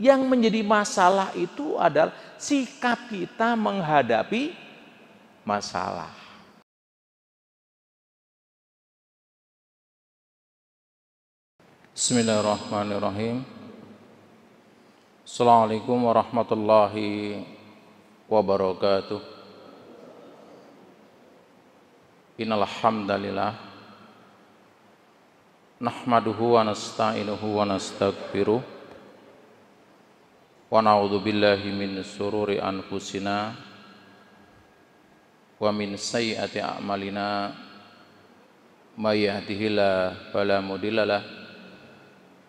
Yang menjadi masalah itu adalah sikap kita menghadapi masalah. Bismillahirrahmanirrahim. Assalamualaikum warahmatullahi wabarakatuh. Innal hamdalillah nahmaduhu wa nasta'inuhu wa nastaghfiruh wa na'udzu billahi sururi anfusina wa min sayyiati a'malina may yahdihillahu fala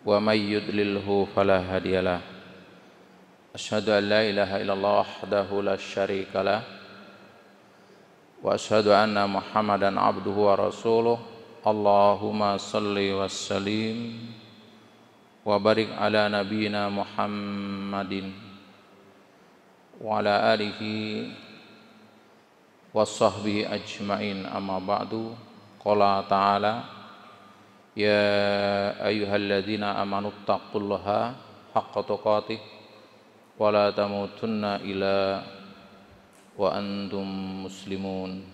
wa may yudlilhu fala hadiyalah asyhadu la ilaha wa asyhadu anna muhammadan abduhu wa rasuluh Allahumma salli wa sallim nabiyyina Muhammadin wa ala alihi wa sahbihi ajma'in amma ba'du qala ta'ala ya ayyuhalladzina amanu taqullaha haqqa tuqatih wa la tamutunna illa wa antum muslimun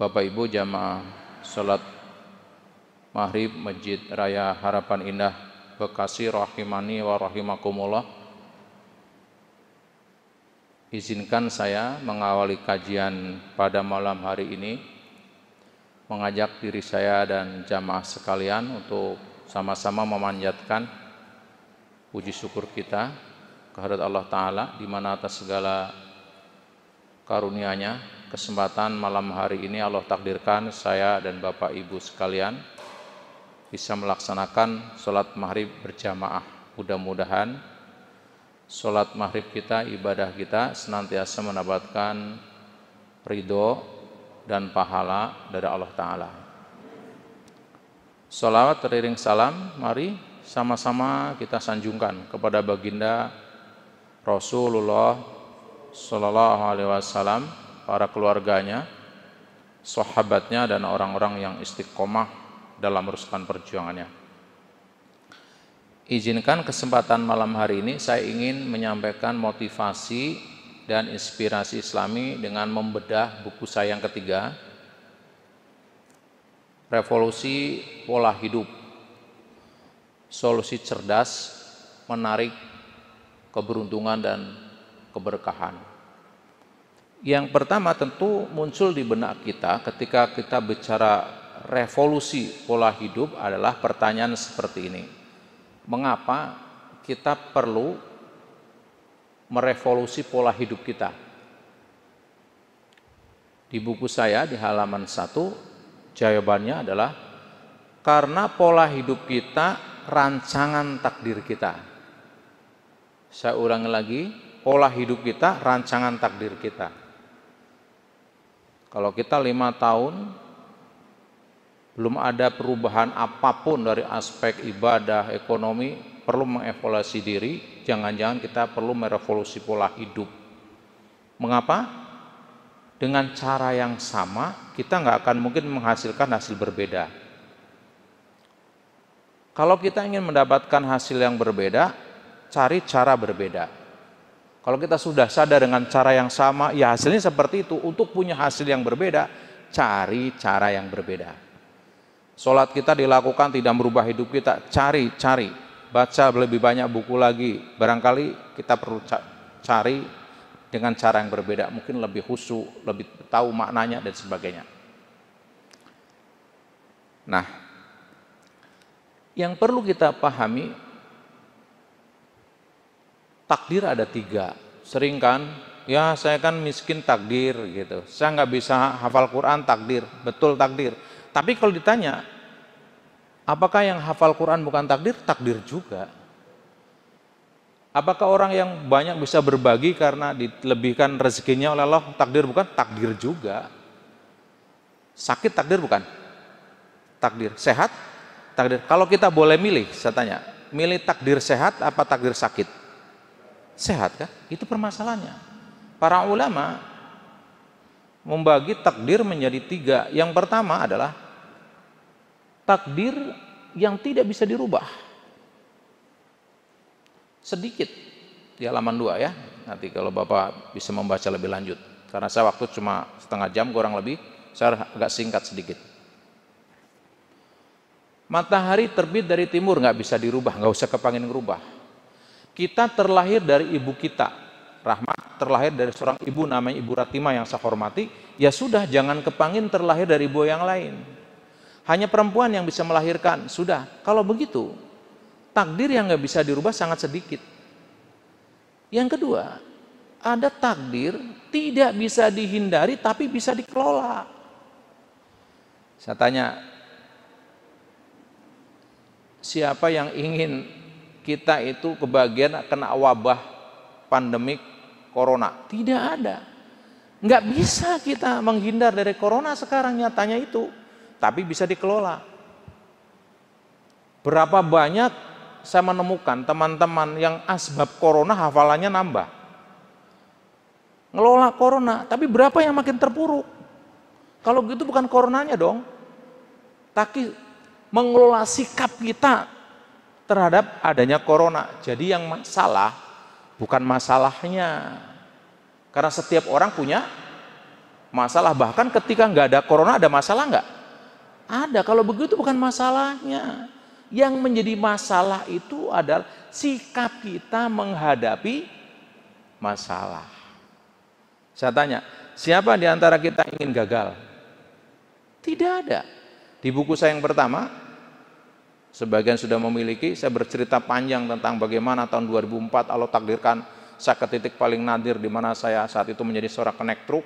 Bapak Ibu jamaah salat Maghrib Masjid Raya Harapan Indah Bekasi rahimani wa rahimakumullah. Izinkan saya mengawali kajian pada malam hari ini mengajak diri saya dan jamaah sekalian untuk sama-sama memanjatkan puji syukur kita kehadirat Allah Ta'ala di mana atas segala karunia-Nya kesempatan malam hari ini Allah takdirkan saya dan Bapak Ibu sekalian bisa melaksanakan sholat maghrib berjamaah. Mudah-mudahan sholat maghrib kita, ibadah kita senantiasa mendapatkan ridho dan pahala dari Allah Ta'ala. Salawat teriring salam, mari sama-sama kita sanjungkan kepada baginda Rasulullah Sallallahu Alaihi Wasallam, para keluarganya, sahabatnya dan orang-orang yang istiqomah dalam meneruskan perjuangannya. Izinkan kesempatan malam hari ini saya ingin menyampaikan motivasi dan inspirasi Islami dengan membedah buku saya yang ketiga, Revolusi Pola Hidup, Solusi Cerdas Menarik Keberuntungan dan Keberkahan. Yang pertama tentu muncul di benak kita ketika kita bicara revolusi pola hidup adalah pertanyaan seperti ini. Mengapa kita perlu merevolusi pola hidup kita? Di buku saya di halaman 1 jawabannya adalah karena pola hidup kita rancangan takdir kita. Saya ulangi lagi, pola hidup kita rancangan takdir kita. Kalau kita lima tahun belum ada perubahan apapun dari aspek ibadah, ekonomi, perlu mengevaluasi diri, jangan-jangan kita perlu merevolusi pola hidup. Mengapa? Dengan cara yang sama, kita nggak akan mungkin menghasilkan hasil berbeda. Kalau kita ingin mendapatkan hasil yang berbeda, cari cara berbeda. Kalau kita sudah sadar dengan cara yang sama, ya hasilnya seperti itu. Untuk punya hasil yang berbeda, cari cara yang berbeda. Sholat kita dilakukan tidak merubah hidup kita. Cari, cari. Baca lebih banyak buku lagi. Barangkali kita perlu cari dengan cara yang berbeda. Mungkin lebih husu, lebih tahu maknanya dan sebagainya. Nah, yang perlu kita pahami, takdir ada tiga. Sering kan, ya saya kan miskin takdir gitu. Saya nggak bisa hafal Quran takdir, betul takdir tapi kalau ditanya, apakah yang hafal Quran bukan takdir? Takdir juga. Apakah orang yang banyak bisa berbagi karena dilebihkan rezekinya oleh Allah? Takdir bukan? Takdir juga. Sakit takdir bukan? Takdir. Sehat? Takdir. Kalau kita boleh milih, saya tanya, milih takdir sehat apa takdir sakit? Sehat kan? Itu permasalahannya. Para ulama membagi takdir menjadi tiga. Yang pertama adalah takdir yang tidak bisa dirubah. Sedikit di halaman dua ya. Nanti kalau Bapak bisa membaca lebih lanjut. Karena saya waktu cuma setengah jam kurang lebih, saya agak singkat sedikit. Matahari terbit dari timur nggak bisa dirubah, nggak usah kepangin ngerubah. Kita terlahir dari ibu kita, Rahmat terlahir dari seorang ibu namanya Ibu Ratima yang saya hormati, ya sudah jangan kepangin terlahir dari ibu yang lain. Hanya perempuan yang bisa melahirkan, sudah. Kalau begitu, takdir yang nggak bisa dirubah sangat sedikit. Yang kedua, ada takdir tidak bisa dihindari tapi bisa dikelola. Saya tanya, siapa yang ingin kita itu kebagian kena wabah pandemik corona. Tidak ada. Nggak bisa kita menghindar dari corona sekarang nyatanya itu. Tapi bisa dikelola. Berapa banyak saya menemukan teman-teman yang asbab corona hafalannya nambah. Ngelola corona, tapi berapa yang makin terpuruk? Kalau gitu bukan coronanya dong. Tapi mengelola sikap kita terhadap adanya corona. Jadi yang masalah bukan masalahnya. Karena setiap orang punya masalah. Bahkan ketika nggak ada corona ada masalah nggak? Ada. Kalau begitu bukan masalahnya. Yang menjadi masalah itu adalah sikap kita menghadapi masalah. Saya tanya, siapa di antara kita ingin gagal? Tidak ada. Di buku saya yang pertama, Sebagian sudah memiliki, saya bercerita panjang tentang bagaimana tahun 2004 Allah takdirkan saya ke titik paling nadir di mana saya saat itu menjadi seorang connect truk,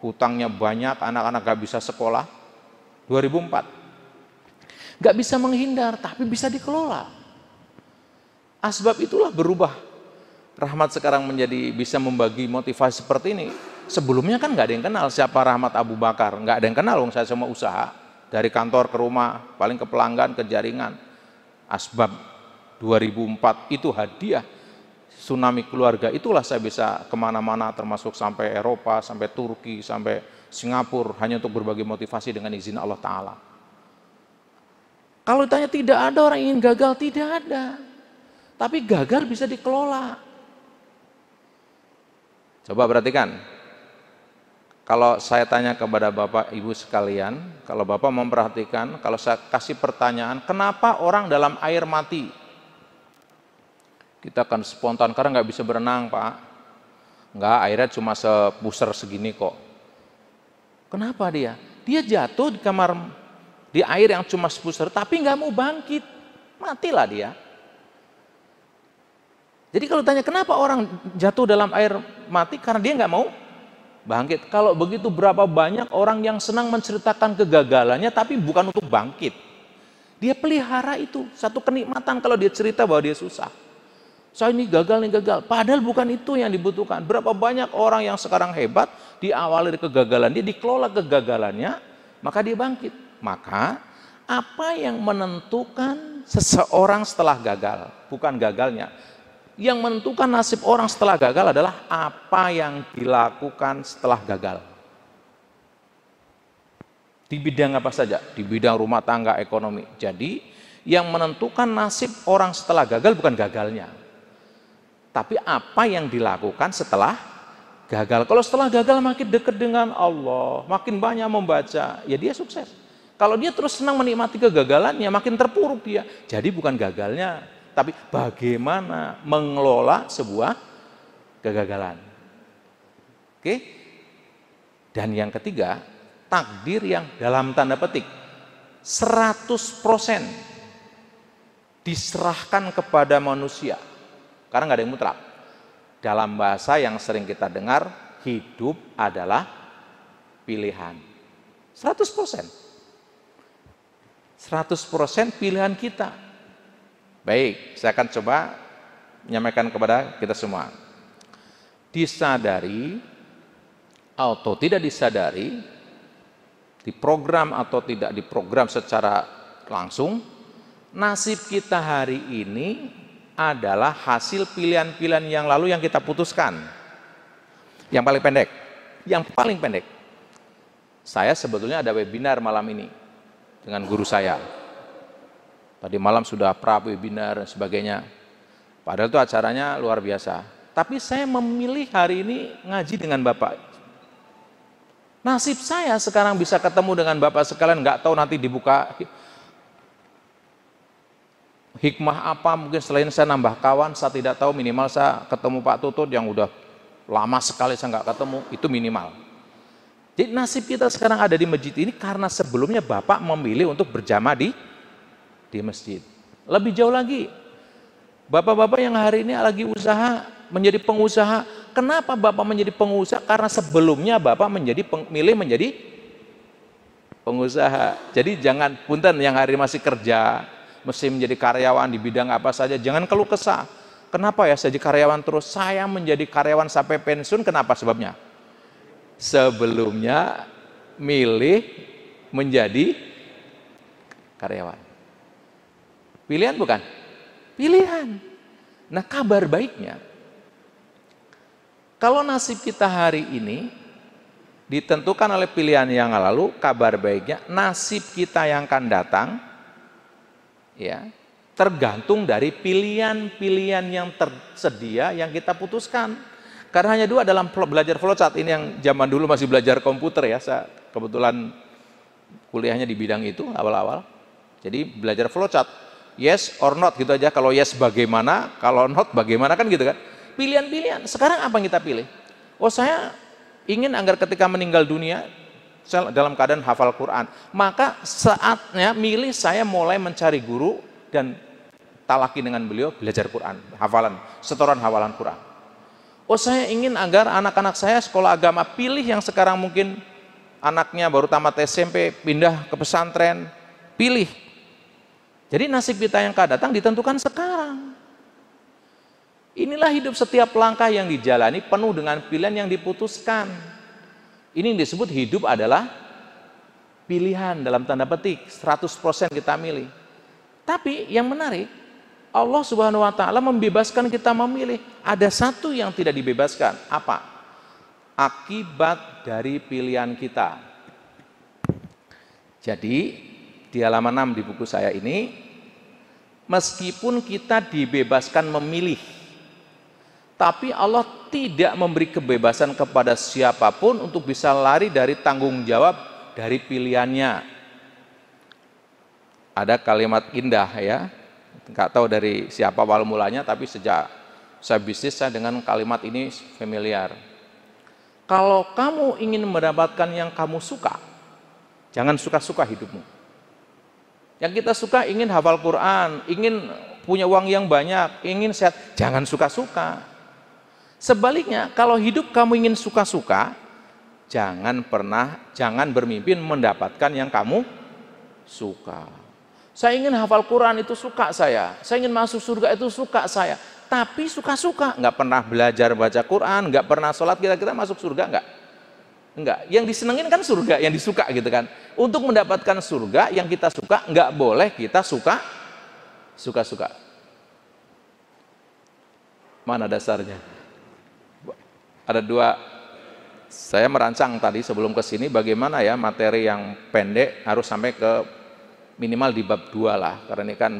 hutangnya banyak, anak-anak gak bisa sekolah. 2004. Gak bisa menghindar, tapi bisa dikelola. Asbab itulah berubah. Rahmat sekarang menjadi bisa membagi motivasi seperti ini sebelumnya kan gak ada yang kenal siapa Rahmat Abu Bakar, Gak ada yang kenal wong saya semua usaha dari kantor ke rumah, paling ke pelanggan, ke jaringan. Asbab 2004 itu hadiah tsunami keluarga. Itulah saya bisa kemana-mana termasuk sampai Eropa, sampai Turki, sampai Singapura hanya untuk berbagi motivasi dengan izin Allah Ta'ala. Kalau ditanya tidak ada orang ingin gagal, tidak ada. Tapi gagal bisa dikelola. Coba perhatikan, kalau saya tanya kepada Bapak Ibu sekalian, kalau Bapak memperhatikan, kalau saya kasih pertanyaan, kenapa orang dalam air mati? Kita akan spontan, karena nggak bisa berenang Pak. Nggak, airnya cuma sepuser segini kok. Kenapa dia? Dia jatuh di kamar, di air yang cuma sepuser, tapi nggak mau bangkit. Matilah dia. Jadi kalau tanya kenapa orang jatuh dalam air mati, karena dia nggak mau bangkit. Kalau begitu berapa banyak orang yang senang menceritakan kegagalannya tapi bukan untuk bangkit. Dia pelihara itu, satu kenikmatan kalau dia cerita bahwa dia susah. Saya ini gagal ini gagal, padahal bukan itu yang dibutuhkan. Berapa banyak orang yang sekarang hebat diawali dari kegagalan dia, dikelola kegagalannya, maka dia bangkit. Maka apa yang menentukan seseorang setelah gagal, bukan gagalnya, yang menentukan nasib orang setelah gagal adalah apa yang dilakukan setelah gagal. Di bidang apa saja? Di bidang rumah tangga, ekonomi. Jadi, yang menentukan nasib orang setelah gagal bukan gagalnya. Tapi apa yang dilakukan setelah gagal. Kalau setelah gagal makin dekat dengan Allah, makin banyak membaca, ya dia sukses. Kalau dia terus senang menikmati kegagalannya, makin terpuruk dia. Jadi bukan gagalnya, tapi bagaimana mengelola sebuah kegagalan. Oke? Dan yang ketiga, takdir yang dalam tanda petik 100% diserahkan kepada manusia. Karena nggak ada yang mutlak. Dalam bahasa yang sering kita dengar, hidup adalah pilihan. 100%. 100% pilihan kita Baik, saya akan coba menyampaikan kepada kita semua. Disadari atau tidak disadari, diprogram atau tidak diprogram secara langsung, nasib kita hari ini adalah hasil pilihan-pilihan yang lalu yang kita putuskan. Yang paling pendek, yang paling pendek. Saya sebetulnya ada webinar malam ini dengan guru saya Tadi malam sudah prabu webinar dan sebagainya. Padahal itu acaranya luar biasa. Tapi saya memilih hari ini ngaji dengan Bapak. Nasib saya sekarang bisa ketemu dengan Bapak sekalian, nggak tahu nanti dibuka hikmah apa mungkin selain saya nambah kawan, saya tidak tahu minimal saya ketemu Pak Tutut yang udah lama sekali saya nggak ketemu, itu minimal. Jadi nasib kita sekarang ada di masjid ini karena sebelumnya Bapak memilih untuk berjamaah di di masjid. Lebih jauh lagi, bapak-bapak yang hari ini lagi usaha menjadi pengusaha, kenapa bapak menjadi pengusaha? Karena sebelumnya bapak menjadi pemilih menjadi pengusaha. Jadi jangan punten yang hari masih kerja, mesti menjadi karyawan di bidang apa saja, jangan keluh kesah. Kenapa ya saya jadi karyawan terus? Saya menjadi karyawan sampai pensiun, kenapa sebabnya? Sebelumnya milih menjadi karyawan. Pilihan bukan? Pilihan. Nah, kabar baiknya kalau nasib kita hari ini ditentukan oleh pilihan yang lalu, kabar baiknya nasib kita yang akan datang ya, tergantung dari pilihan-pilihan yang tersedia yang kita putuskan. Karena hanya dua dalam belajar flowchart ini yang zaman dulu masih belajar komputer ya, saya kebetulan kuliahnya di bidang itu awal-awal. Jadi belajar flowchart yes or not gitu aja. Kalau yes bagaimana, kalau not bagaimana kan gitu kan. Pilihan-pilihan. Sekarang apa yang kita pilih? Oh saya ingin agar ketika meninggal dunia dalam keadaan hafal Quran. Maka saatnya milih saya mulai mencari guru dan talaki dengan beliau belajar Quran, hafalan, setoran hafalan Quran. Oh saya ingin agar anak-anak saya sekolah agama pilih yang sekarang mungkin anaknya baru tamat SMP pindah ke pesantren, pilih jadi nasib kita yang akan datang ditentukan sekarang. Inilah hidup setiap langkah yang dijalani penuh dengan pilihan yang diputuskan. Ini yang disebut hidup adalah pilihan dalam tanda petik, 100% kita milih. Tapi yang menarik, Allah Subhanahu wa taala membebaskan kita memilih. Ada satu yang tidak dibebaskan, apa? Akibat dari pilihan kita. Jadi di halaman 6 di buku saya ini, meskipun kita dibebaskan memilih, tapi Allah tidak memberi kebebasan kepada siapapun untuk bisa lari dari tanggung jawab dari pilihannya. Ada kalimat indah ya, nggak tahu dari siapa awal mulanya, tapi sejak saya bisnis saya dengan kalimat ini familiar. Kalau kamu ingin mendapatkan yang kamu suka, jangan suka-suka hidupmu. Yang kita suka ingin hafal Quran, ingin punya uang yang banyak, ingin sehat, jangan suka-suka. Sebaliknya, kalau hidup kamu ingin suka-suka, jangan pernah, jangan bermimpi mendapatkan yang kamu suka. Saya ingin hafal Quran itu suka saya, saya ingin masuk surga itu suka saya. Tapi suka-suka, nggak pernah belajar baca Quran, nggak pernah sholat, kita-kita masuk surga nggak? Enggak, yang disenengin kan surga, yang disuka gitu kan. Untuk mendapatkan surga yang kita suka, enggak boleh kita suka suka-suka. Mana dasarnya? Ada dua saya merancang tadi sebelum ke sini bagaimana ya materi yang pendek harus sampai ke minimal di bab dua lah karena ini kan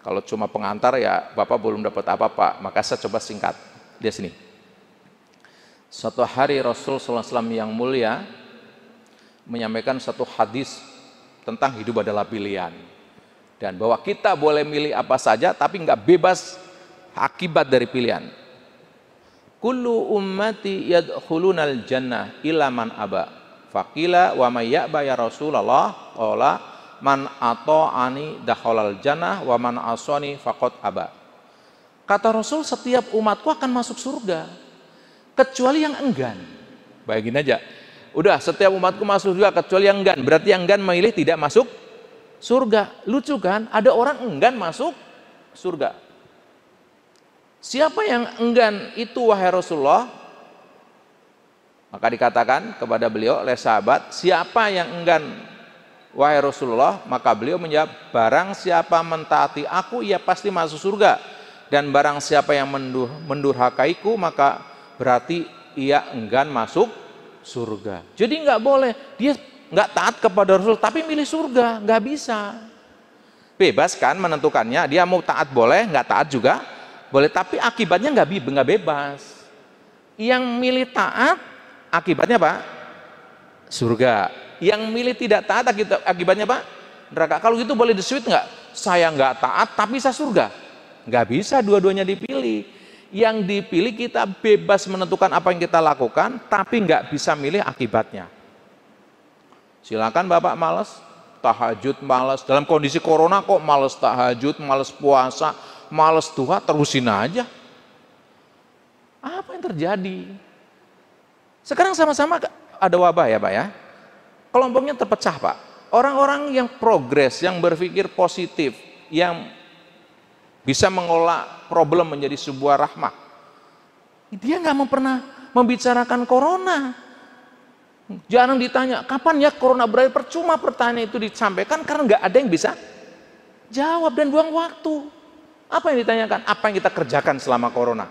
kalau cuma pengantar ya Bapak belum dapat apa-apa maka saya coba singkat dia sini Suatu hari Rasul SAW yang mulia menyampaikan satu hadis tentang hidup adalah pilihan. Dan bahwa kita boleh milih apa saja tapi nggak bebas akibat dari pilihan. Kullu ummati yadkhulunal jannah ila man aba. Faqila wa may ya'ba ya Rasulullah qala man ata'ani dakhalal jannah wa man asani faqad aba. Kata Rasul setiap umatku akan masuk surga kecuali yang enggan. Bayangin aja. Udah, setiap umatku masuk juga kecuali yang enggan. Berarti yang enggan memilih tidak masuk surga. Lucu kan? Ada orang enggan masuk surga. Siapa yang enggan itu wahai Rasulullah? Maka dikatakan kepada beliau oleh sahabat, siapa yang enggan wahai Rasulullah? Maka beliau menjawab, barang siapa mentaati aku ia pasti masuk surga. Dan barang siapa yang mendurhakaiku maka berarti ia enggan masuk surga. Jadi enggak boleh dia enggak taat kepada Rasul tapi milih surga enggak bisa. Bebas kan menentukannya dia mau taat boleh enggak taat juga boleh tapi akibatnya enggak, bi enggak bebas. Yang milih taat akibatnya apa surga. Yang milih tidak taat akibatnya apa neraka. Kalau gitu boleh disuit enggak? Saya enggak taat tapi saya surga. Enggak bisa dua-duanya dipilih yang dipilih kita bebas menentukan apa yang kita lakukan, tapi nggak bisa milih akibatnya. Silakan Bapak males, tahajud males, dalam kondisi corona kok males tahajud, males puasa, males Tuhan, terusin aja. Apa yang terjadi? Sekarang sama-sama ada wabah ya Pak ya, kelompoknya terpecah Pak. Orang-orang yang progres, yang berpikir positif, yang bisa mengolah problem menjadi sebuah rahmat. Dia nggak mau pernah membicarakan corona. Jarang ditanya, kapan ya corona berakhir? Percuma pertanyaan itu disampaikan karena nggak ada yang bisa jawab dan buang waktu. Apa yang ditanyakan? Apa yang kita kerjakan selama corona?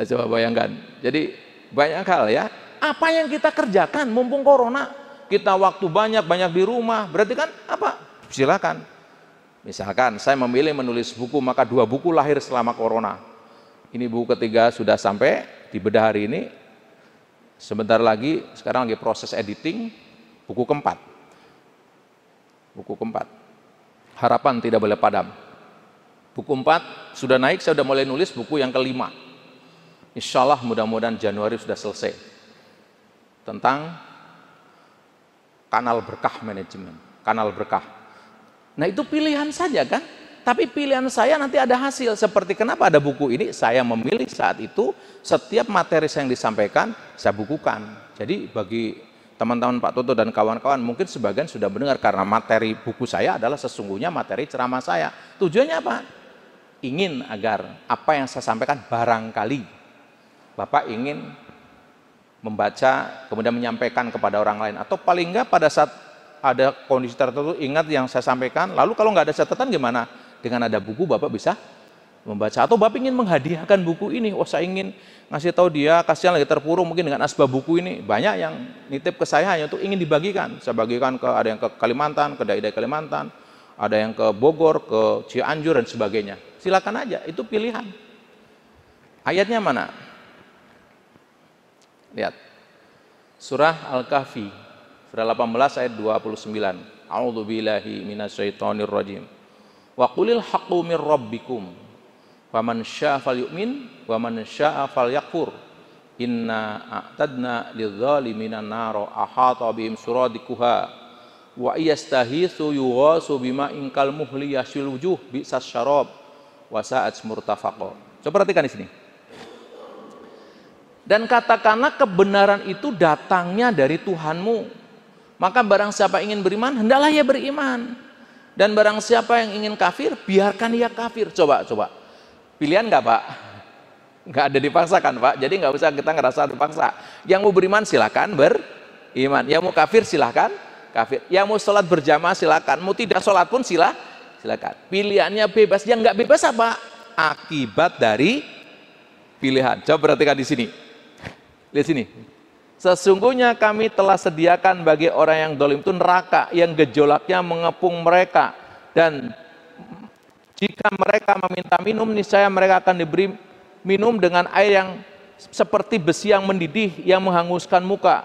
Nah, coba bayangkan. Jadi banyak hal ya. Apa yang kita kerjakan mumpung corona? Kita waktu banyak-banyak di rumah. Berarti kan apa? Silakan Misalkan saya memilih menulis buku, maka dua buku lahir selama corona. Ini buku ketiga sudah sampai di bedah hari ini. Sebentar lagi sekarang lagi proses editing buku keempat. Buku keempat. Harapan tidak boleh padam. Buku empat sudah naik, saya sudah mulai nulis buku yang kelima. Insya Allah mudah-mudahan Januari sudah selesai. Tentang kanal berkah manajemen, kanal berkah. Nah itu pilihan saja kan. Tapi pilihan saya nanti ada hasil. Seperti kenapa ada buku ini, saya memilih saat itu setiap materi yang disampaikan saya bukukan. Jadi bagi teman-teman Pak Toto dan kawan-kawan mungkin sebagian sudah mendengar karena materi buku saya adalah sesungguhnya materi ceramah saya. Tujuannya apa? Ingin agar apa yang saya sampaikan barangkali Bapak ingin membaca kemudian menyampaikan kepada orang lain atau paling enggak pada saat ada kondisi tertentu ingat yang saya sampaikan. Lalu kalau nggak ada catatan gimana? Dengan ada buku Bapak bisa membaca atau Bapak ingin menghadiahkan buku ini. Oh, saya ingin ngasih tahu dia kasihan lagi terpuruk mungkin dengan asbab buku ini. Banyak yang nitip ke saya hanya untuk ingin dibagikan. Saya bagikan ke ada yang ke Kalimantan, ke daerah Kalimantan, ada yang ke Bogor, ke Cianjur dan sebagainya. Silakan aja, itu pilihan. Ayatnya mana? Lihat. Surah Al-Kahfi surah 18 ayat 29. billahi minasyaitonir rajim. Wa qulil haqqu mir rabbikum. Faman syaa'a falyu'min wa man syaa'a falyakfur. Inna a'tadna lidzalimina naro ahata bihim suradikuha wa yastahithu yughasu bima inkal muhli yasil wujuh bi syarab wa sa'at murtafaqo. Coba perhatikan di sini. Dan katakanlah kebenaran itu datangnya dari Tuhanmu maka barang siapa ingin beriman, hendaklah ia beriman. Dan barang siapa yang ingin kafir, biarkan ia kafir. Coba, coba. Pilihan nggak Pak? Nggak ada dipaksakan Pak. Jadi nggak usah kita ngerasa terpaksa Yang mau beriman silahkan beriman. Yang mau kafir silahkan kafir. Yang mau sholat berjamaah silahkan. Mau tidak sholat pun silah silakan. Pilihannya bebas. Yang nggak bebas apa? Akibat dari pilihan. Coba perhatikan di sini. Lihat sini. Sesungguhnya kami telah sediakan bagi orang yang dolim itu neraka yang gejolaknya mengepung mereka. Dan jika mereka meminta minum, niscaya mereka akan diberi minum dengan air yang seperti besi yang mendidih, yang menghanguskan muka.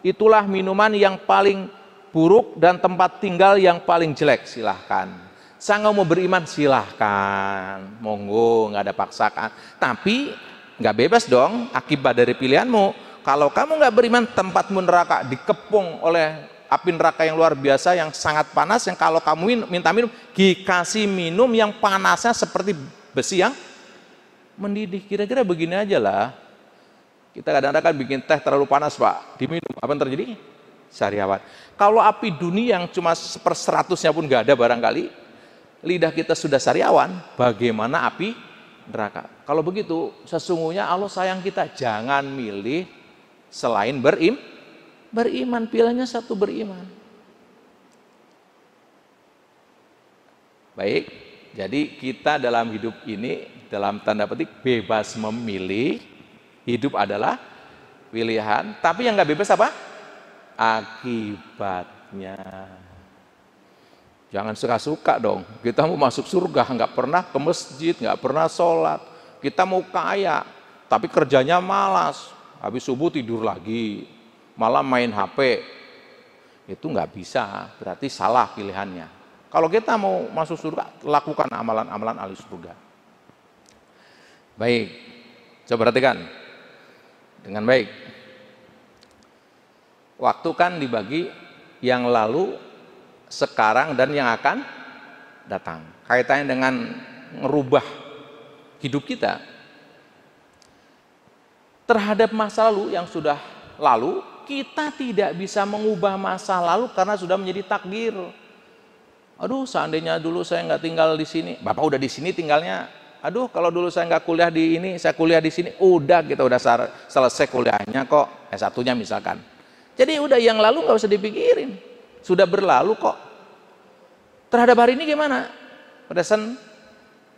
Itulah minuman yang paling buruk dan tempat tinggal yang paling jelek. Silahkan. Sanggup mau beriman silahkan. Monggo, nggak ada paksaan. Tapi nggak bebas dong akibat dari pilihanmu kalau kamu nggak beriman tempatmu neraka dikepung oleh api neraka yang luar biasa yang sangat panas yang kalau kamu minta minum dikasih minum yang panasnya seperti besi yang mendidih kira-kira begini aja lah kita kadang-kadang kan bikin teh terlalu panas pak diminum apa yang terjadi sariawan kalau api dunia yang cuma seper seratusnya pun nggak ada barangkali lidah kita sudah sariawan bagaimana api neraka kalau begitu sesungguhnya Allah sayang kita jangan milih selain berim beriman pilihannya satu beriman baik jadi kita dalam hidup ini dalam tanda petik bebas memilih hidup adalah pilihan tapi yang nggak bebas apa akibatnya jangan suka-suka dong kita mau masuk surga nggak pernah ke masjid nggak pernah sholat kita mau kaya tapi kerjanya malas habis subuh tidur lagi, malam main HP, itu nggak bisa, berarti salah pilihannya. Kalau kita mau masuk surga, lakukan amalan-amalan ahli surga. Baik, coba perhatikan dengan baik. Waktu kan dibagi yang lalu, sekarang, dan yang akan datang. Kaitannya dengan merubah hidup kita terhadap masa lalu yang sudah lalu, kita tidak bisa mengubah masa lalu karena sudah menjadi takdir. Aduh, seandainya dulu saya nggak tinggal di sini, bapak udah di sini tinggalnya. Aduh, kalau dulu saya nggak kuliah di ini, saya kuliah di sini, udah kita gitu, udah selesai kuliahnya kok, eh, satunya misalkan. Jadi udah yang lalu nggak usah dipikirin, sudah berlalu kok. Terhadap hari ini gimana? Pedasan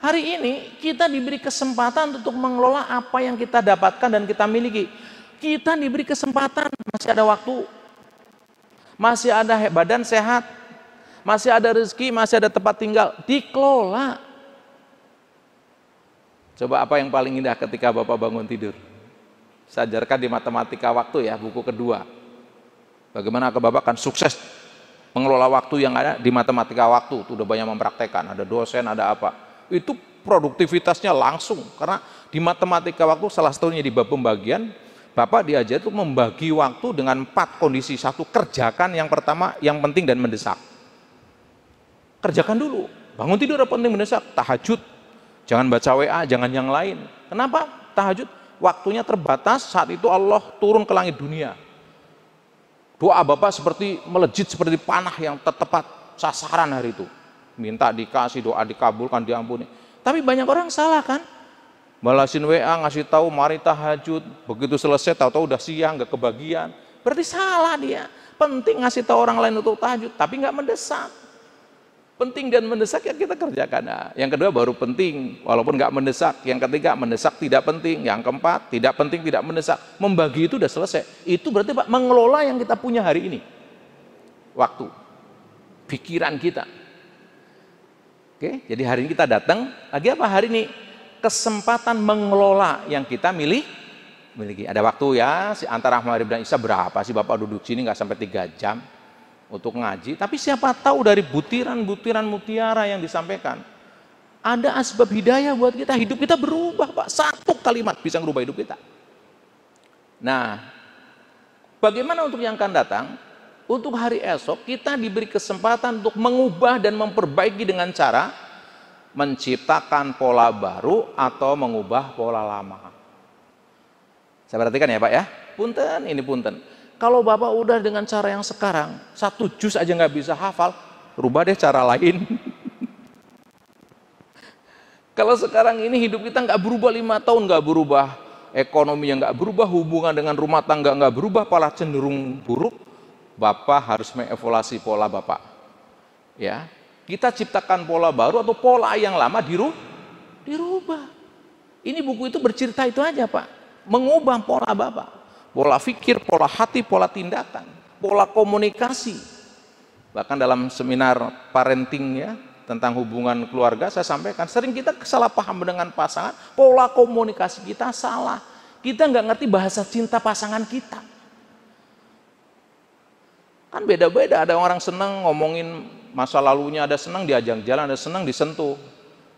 Hari ini kita diberi kesempatan untuk mengelola apa yang kita dapatkan dan kita miliki. Kita diberi kesempatan, masih ada waktu, masih ada badan sehat, masih ada rezeki, masih ada tempat tinggal, dikelola. Coba apa yang paling indah ketika Bapak bangun tidur? Saya ajarkan di matematika waktu ya, buku kedua. Bagaimana ke Bapak akan sukses mengelola waktu yang ada di matematika waktu. Itu udah banyak mempraktekan, ada dosen, ada apa itu produktivitasnya langsung karena di matematika waktu salah satunya di bab pembagian Bapak diajar itu membagi waktu dengan empat kondisi satu kerjakan yang pertama yang penting dan mendesak kerjakan dulu bangun tidur penting mendesak tahajud jangan baca WA jangan yang lain kenapa tahajud waktunya terbatas saat itu Allah turun ke langit dunia doa Bapak seperti melejit seperti panah yang tepat sasaran hari itu minta dikasih doa dikabulkan diampuni tapi banyak orang salah kan balasin WA ngasih tahu mari tahajud begitu selesai tahu-tahu udah siang nggak kebagian berarti salah dia penting ngasih tahu orang lain untuk tahajud tapi nggak mendesak penting dan mendesak ya kita kerjakan nah, yang kedua baru penting walaupun nggak mendesak yang ketiga mendesak tidak penting yang keempat tidak penting tidak mendesak membagi itu udah selesai itu berarti pak mengelola yang kita punya hari ini waktu pikiran kita Oke, jadi hari ini kita datang, lagi apa hari ini? Kesempatan mengelola yang kita milih, miliki. Ada waktu ya, si antara Ahmad dan isya berapa sih Bapak duduk sini nggak sampai tiga jam untuk ngaji. Tapi siapa tahu dari butiran-butiran mutiara yang disampaikan, ada asbab hidayah buat kita. Hidup kita berubah Pak, satu kalimat bisa merubah hidup kita. Nah, bagaimana untuk yang akan datang? Untuk hari esok kita diberi kesempatan untuk mengubah dan memperbaiki dengan cara menciptakan pola baru atau mengubah pola lama. Saya perhatikan ya Pak ya, punten ini punten. Kalau Bapak udah dengan cara yang sekarang, satu jus aja nggak bisa hafal, rubah deh cara lain. Kalau sekarang ini hidup kita nggak berubah lima tahun nggak berubah, ekonomi yang nggak berubah, hubungan dengan rumah tangga nggak berubah, malah cenderung buruk, Bapak harus mengevaluasi pola Bapak. Ya, kita ciptakan pola baru atau pola yang lama diru dirubah. Ini buku itu bercerita itu aja, Pak. Mengubah pola Bapak. Pola pikir, pola hati, pola tindakan, pola komunikasi. Bahkan dalam seminar parenting ya, tentang hubungan keluarga saya sampaikan sering kita salah paham dengan pasangan pola komunikasi kita salah kita nggak ngerti bahasa cinta pasangan kita Kan beda-beda, ada orang senang ngomongin masa lalunya, ada senang diajak jalan, ada senang disentuh.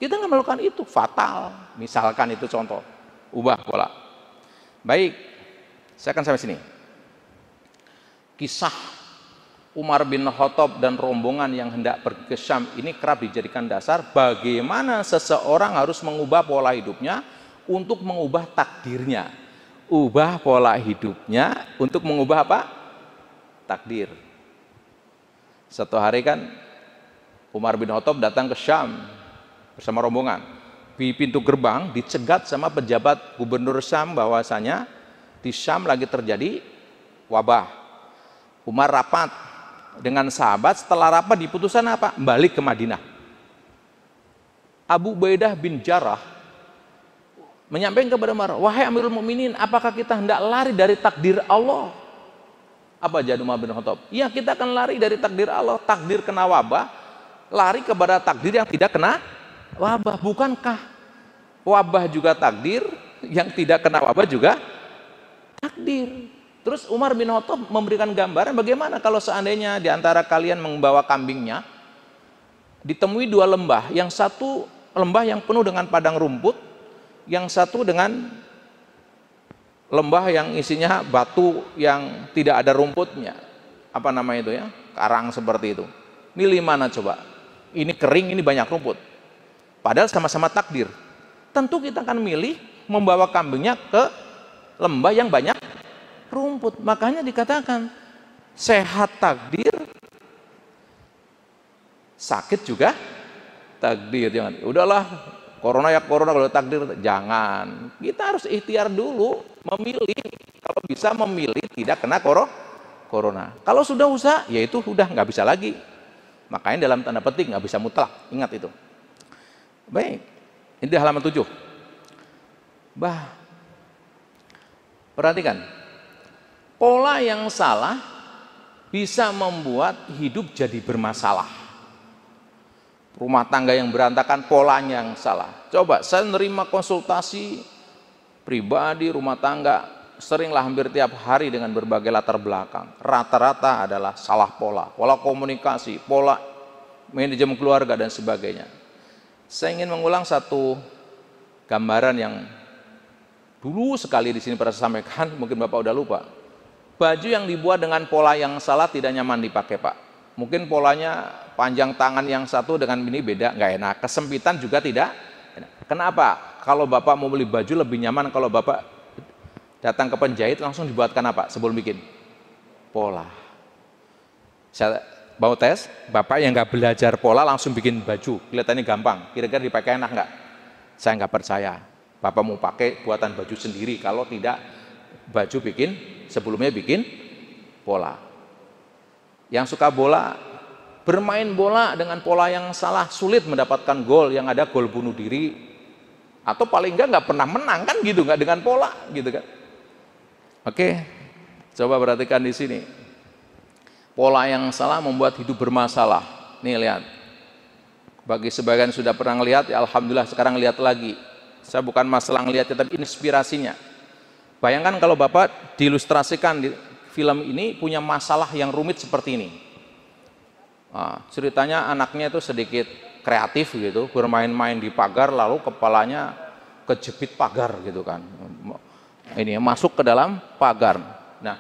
Kita nggak melakukan itu, fatal. Misalkan itu contoh, ubah pola. Baik, saya akan sampai sini. Kisah Umar bin Khattab dan rombongan yang hendak pergi ke Syam ini kerap dijadikan dasar bagaimana seseorang harus mengubah pola hidupnya untuk mengubah takdirnya. Ubah pola hidupnya untuk mengubah apa? Takdir. Satu hari kan Umar bin Khattab datang ke Syam bersama rombongan. Di pintu gerbang dicegat sama pejabat gubernur Syam bahwasanya di Syam lagi terjadi wabah. Umar rapat dengan sahabat setelah rapat diputusannya apa? Balik ke Madinah. Abu Bedah bin Jarrah menyampaikan kepada Umar, "Wahai Amirul Mukminin, apakah kita hendak lari dari takdir Allah?" Apa jadi Umar bin Khattab? Ya kita akan lari dari takdir Allah. Takdir kena wabah, lari kepada takdir yang tidak kena wabah. Bukankah wabah juga takdir, yang tidak kena wabah juga takdir. Terus Umar bin Khattab memberikan gambaran bagaimana kalau seandainya di antara kalian membawa kambingnya, ditemui dua lembah, yang satu lembah yang penuh dengan padang rumput, yang satu dengan lembah yang isinya batu yang tidak ada rumputnya. Apa nama itu ya? Karang seperti itu. Milih nah mana coba? Ini kering, ini banyak rumput. Padahal sama-sama takdir. Tentu kita akan milih membawa kambingnya ke lembah yang banyak rumput. Makanya dikatakan sehat takdir, sakit juga takdir. Jangan. Udahlah, Corona ya corona kalau takdir jangan. Kita harus ikhtiar dulu memilih. Kalau bisa memilih tidak kena koro, corona. Kalau sudah usah ya itu sudah nggak bisa lagi. Makanya dalam tanda petik nggak bisa mutlak. Ingat itu. Baik. Ini di halaman tujuh Bah. Perhatikan. Pola yang salah bisa membuat hidup jadi bermasalah rumah tangga yang berantakan, polanya yang salah. Coba saya nerima konsultasi pribadi, rumah tangga, seringlah hampir tiap hari dengan berbagai latar belakang. Rata-rata adalah salah pola, pola komunikasi, pola manajemen keluarga dan sebagainya. Saya ingin mengulang satu gambaran yang dulu sekali di sini pernah saya sampaikan, mungkin Bapak udah lupa. Baju yang dibuat dengan pola yang salah tidak nyaman dipakai, Pak. Mungkin polanya panjang tangan yang satu dengan ini beda, nggak enak. Kesempitan juga tidak. Enak. Kenapa? Kalau bapak mau beli baju lebih nyaman kalau bapak datang ke penjahit langsung dibuatkan apa sebelum bikin pola. Saya mau tes, bapak yang nggak belajar pola langsung bikin baju, kelihatannya gampang. Kira-kira dipakai enak nggak? Saya nggak percaya. Bapak mau pakai buatan baju sendiri kalau tidak baju bikin sebelumnya bikin pola. Yang suka bola bermain bola dengan pola yang salah sulit mendapatkan gol yang ada gol bunuh diri atau paling enggak nggak pernah menang kan gitu nggak dengan pola gitu kan oke coba perhatikan di sini pola yang salah membuat hidup bermasalah nih lihat bagi sebagian sudah pernah lihat ya alhamdulillah sekarang lihat lagi saya bukan masalah lihat tetapi inspirasinya bayangkan kalau bapak diilustrasikan di film ini punya masalah yang rumit seperti ini Ah, ceritanya anaknya itu sedikit kreatif gitu, bermain-main di pagar lalu kepalanya kejepit pagar gitu kan. Ini masuk ke dalam pagar. Nah,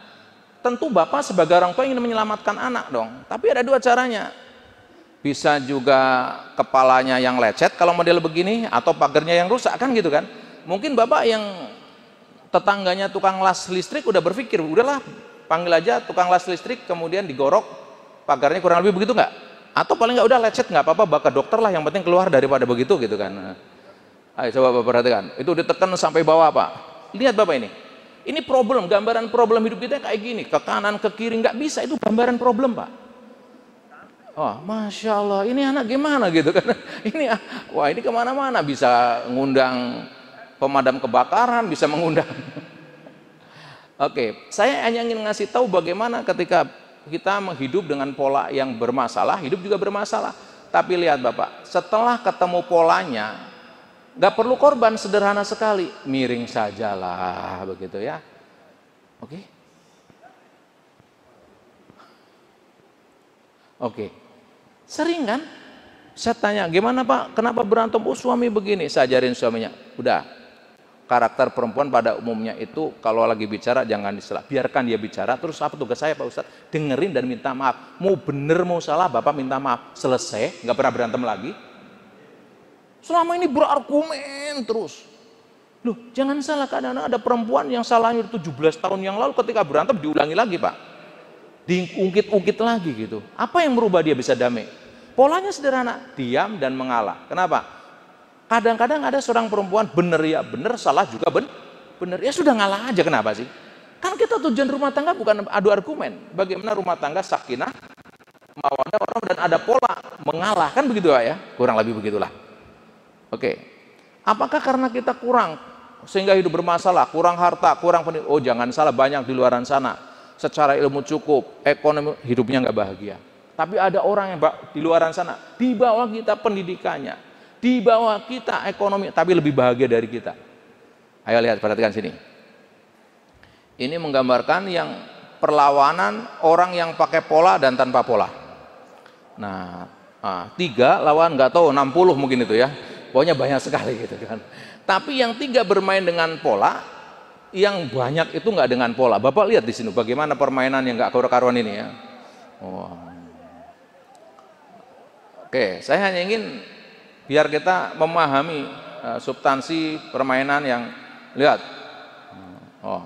tentu bapak sebagai orang tua ingin menyelamatkan anak dong. Tapi ada dua caranya. Bisa juga kepalanya yang lecet kalau model begini atau pagarnya yang rusak kan gitu kan. Mungkin bapak yang tetangganya tukang las listrik udah berpikir, udahlah panggil aja tukang las listrik kemudian digorok pagarnya kurang lebih begitu nggak? Atau paling nggak udah lecet nggak apa-apa, bakal dokter lah yang penting keluar daripada begitu gitu kan. Ayo coba Bapak perhatikan, itu ditekan sampai bawah Pak. Lihat Bapak ini, ini problem, gambaran problem hidup kita kayak gini, ke kanan, ke kiri, nggak bisa, itu gambaran problem Pak. Oh Masya Allah, ini anak gimana gitu kan. Ini, wah ini kemana-mana, bisa ngundang pemadam kebakaran, bisa mengundang Oke, okay. saya hanya ingin ngasih tahu bagaimana ketika kita menghidup dengan pola yang bermasalah, hidup juga bermasalah. Tapi lihat Bapak, setelah ketemu polanya, nggak perlu korban, sederhana sekali. Miring sajalah, begitu ya. Oke? Oke. Sering kan? Saya tanya, gimana Pak? Kenapa berantem? Oh, suami begini. Saya ajarin suaminya. Udah, karakter perempuan pada umumnya itu kalau lagi bicara jangan diselak. biarkan dia bicara terus apa tugas saya Pak Ustadz dengerin dan minta maaf mau bener mau salah Bapak minta maaf selesai nggak pernah berantem lagi selama ini berargumen terus loh jangan salah kadang-kadang ada perempuan yang salahnya 17 tahun yang lalu ketika berantem diulangi lagi Pak diungkit-ungkit lagi gitu apa yang merubah dia bisa damai polanya sederhana diam dan mengalah kenapa Kadang-kadang ada seorang perempuan benar ya benar, salah juga ben, benar. Ya sudah ngalah aja kenapa sih? Kan kita tujuan rumah tangga bukan adu argumen. Bagaimana rumah tangga sakinah, mawadah orang dan ada pola mengalah kan begitu ya? Kurang lebih begitulah. Oke. Apakah karena kita kurang sehingga hidup bermasalah, kurang harta, kurang pendidikan? Oh jangan salah banyak di luaran sana. Secara ilmu cukup, ekonomi hidupnya nggak bahagia. Tapi ada orang yang di luaran sana di bawah kita pendidikannya, di bawah kita ekonomi, tapi lebih bahagia dari kita. Ayo lihat, perhatikan sini. Ini menggambarkan yang perlawanan orang yang pakai pola dan tanpa pola. Nah, ah, tiga lawan nggak tahu 60 mungkin itu ya. Pokoknya banyak sekali gitu kan. Tapi yang tiga bermain dengan pola, yang banyak itu nggak dengan pola. Bapak lihat di sini bagaimana permainan yang nggak karuan ini ya. Oh. Oke, saya hanya ingin biar kita memahami uh, substansi permainan yang lihat. Oh.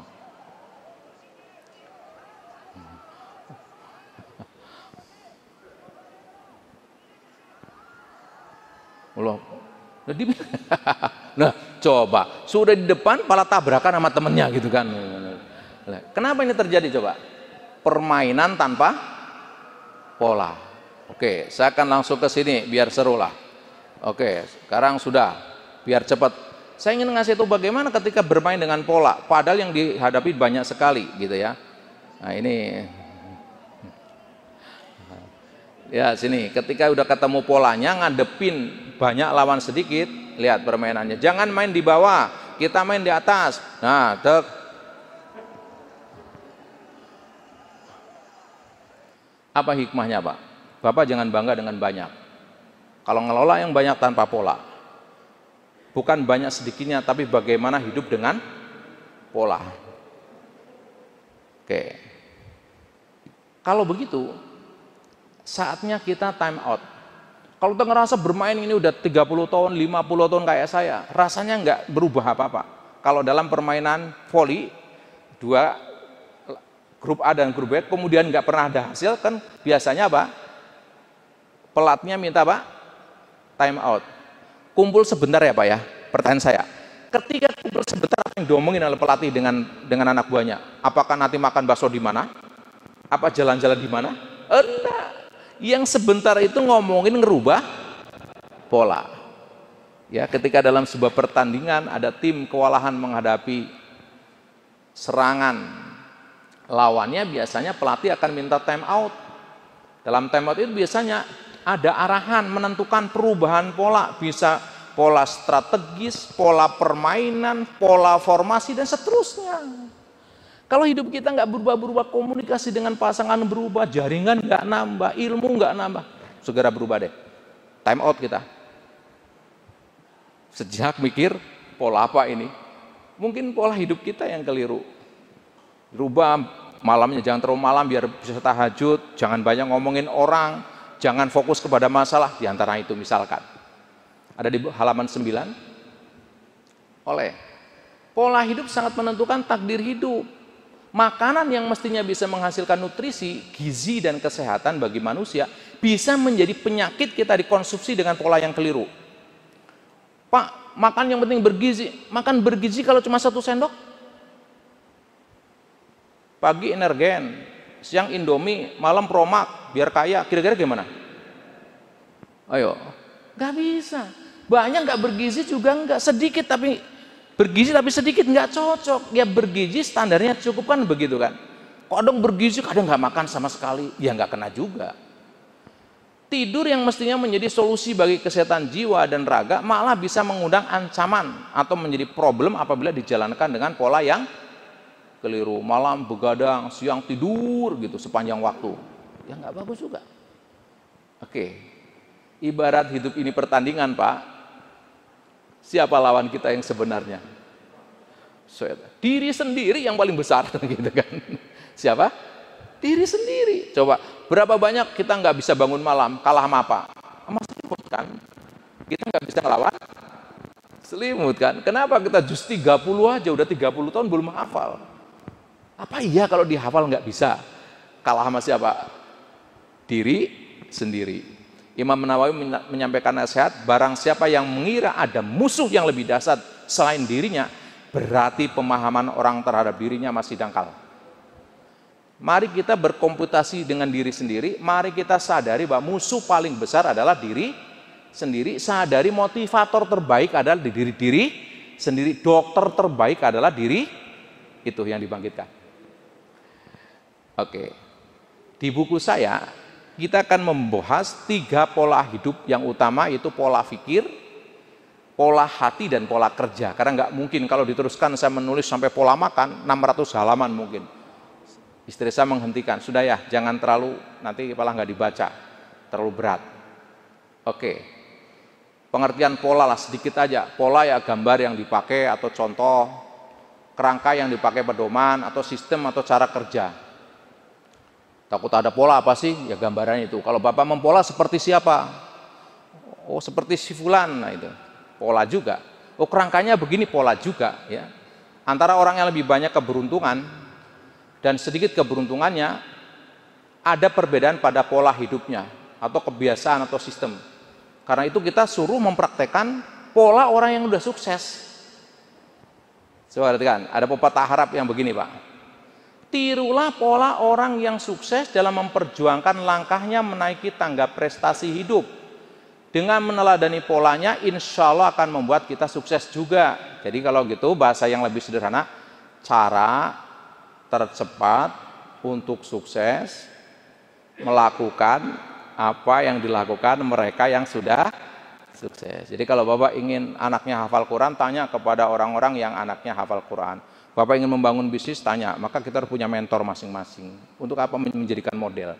Allah. nah, coba sudah di depan pala tabrakan sama temennya gitu kan. Kenapa ini terjadi coba? Permainan tanpa pola. Oke, saya akan langsung ke sini biar seru lah. Oke, sekarang sudah. Biar cepat. Saya ingin ngasih itu bagaimana ketika bermain dengan pola, padahal yang dihadapi banyak sekali gitu ya. Nah, ini Ya, sini. Ketika udah ketemu polanya, ngadepin banyak lawan sedikit, lihat permainannya. Jangan main di bawah, kita main di atas. Nah, tek. Apa hikmahnya, Pak? Bapak jangan bangga dengan banyak. Kalau ngelola yang banyak tanpa pola. Bukan banyak sedikitnya, tapi bagaimana hidup dengan pola. Oke. Kalau begitu, saatnya kita time out. Kalau kita ngerasa bermain ini udah 30 tahun, 50 tahun kayak saya, rasanya nggak berubah apa-apa. Kalau dalam permainan voli, dua grup A dan grup B, kemudian nggak pernah ada hasil, kan biasanya apa? Pelatnya minta apa? time out. Kumpul sebentar ya Pak ya, pertanyaan saya. Ketika kumpul sebentar apa yang diomongin oleh pelatih dengan dengan anak buahnya? Apakah nanti makan bakso di mana? Apa jalan-jalan di mana? Eh, enggak. Yang sebentar itu ngomongin ngerubah pola. Ya, ketika dalam sebuah pertandingan ada tim kewalahan menghadapi serangan lawannya biasanya pelatih akan minta time out. Dalam time out itu biasanya ada arahan menentukan perubahan pola, bisa pola strategis, pola permainan, pola formasi dan seterusnya. Kalau hidup kita nggak berubah-berubah, komunikasi dengan pasangan berubah, jaringan nggak nambah, ilmu nggak nambah, segera berubah deh. Time out kita. Sejak mikir pola apa ini? Mungkin pola hidup kita yang keliru. Rubah malamnya jangan terlalu malam biar bisa tahajud, jangan banyak ngomongin orang, jangan fokus kepada masalah di antara itu misalkan. Ada di halaman 9. Oleh pola hidup sangat menentukan takdir hidup. Makanan yang mestinya bisa menghasilkan nutrisi, gizi dan kesehatan bagi manusia bisa menjadi penyakit kita dikonsumsi dengan pola yang keliru. Pak, makan yang penting bergizi. Makan bergizi kalau cuma satu sendok? Pagi energen, siang Indomie, malam promak, biar kaya. Kira-kira gimana? Ayo. Gak bisa. Banyak gak bergizi juga nggak Sedikit tapi bergizi tapi sedikit nggak cocok. Ya bergizi standarnya cukup kan begitu kan. Kadang bergizi kadang nggak makan sama sekali. Ya nggak kena juga. Tidur yang mestinya menjadi solusi bagi kesehatan jiwa dan raga malah bisa mengundang ancaman atau menjadi problem apabila dijalankan dengan pola yang keliru, malam begadang, siang tidur gitu sepanjang waktu. Ya nggak bagus juga. Oke, ibarat hidup ini pertandingan Pak. Siapa lawan kita yang sebenarnya? Setan. Diri sendiri yang paling besar gitu kan. Siapa? Diri sendiri. Coba berapa banyak kita nggak bisa bangun malam kalah sama apa? Sama selimut kan. Kita nggak bisa lawan selimut kan. Kenapa kita justru 30 aja udah 30 tahun belum hafal. Apa iya kalau dihafal nggak bisa? Kalah sama siapa? Diri sendiri. Imam Nawawi menyampaikan nasihat, barang siapa yang mengira ada musuh yang lebih dasar selain dirinya, berarti pemahaman orang terhadap dirinya masih dangkal. Mari kita berkomputasi dengan diri sendiri, mari kita sadari bahwa musuh paling besar adalah diri sendiri, sadari motivator terbaik adalah diri diri sendiri, dokter terbaik adalah diri itu yang dibangkitkan. Oke. Di buku saya kita akan membahas tiga pola hidup yang utama yaitu pola pikir, pola hati dan pola kerja. Karena nggak mungkin kalau diteruskan saya menulis sampai pola makan 600 halaman mungkin. Istri saya menghentikan, sudah ya, jangan terlalu nanti malah nggak dibaca, terlalu berat. Oke, pengertian pola lah sedikit aja. Pola ya gambar yang dipakai atau contoh, kerangka yang dipakai pedoman atau sistem atau cara kerja Takut ada pola apa sih? Ya gambaran itu. Kalau Bapak mempola seperti siapa? Oh, seperti si fulan. Nah, itu. Pola juga. Oh, kerangkanya begini pola juga, ya. Antara orang yang lebih banyak keberuntungan dan sedikit keberuntungannya ada perbedaan pada pola hidupnya atau kebiasaan atau sistem. Karena itu kita suruh mempraktekkan pola orang yang sudah sukses. Coba perhatikan, ada pepatah harap yang begini, Pak. Tirulah pola orang yang sukses dalam memperjuangkan langkahnya menaiki tangga prestasi hidup. Dengan meneladani polanya, insya Allah akan membuat kita sukses juga. Jadi kalau gitu bahasa yang lebih sederhana, cara tercepat untuk sukses melakukan apa yang dilakukan mereka yang sudah sukses. Jadi kalau Bapak ingin anaknya hafal Quran, tanya kepada orang-orang yang anaknya hafal Quran. Bapak ingin membangun bisnis, tanya. Maka kita harus punya mentor masing-masing. Untuk apa menjadikan model?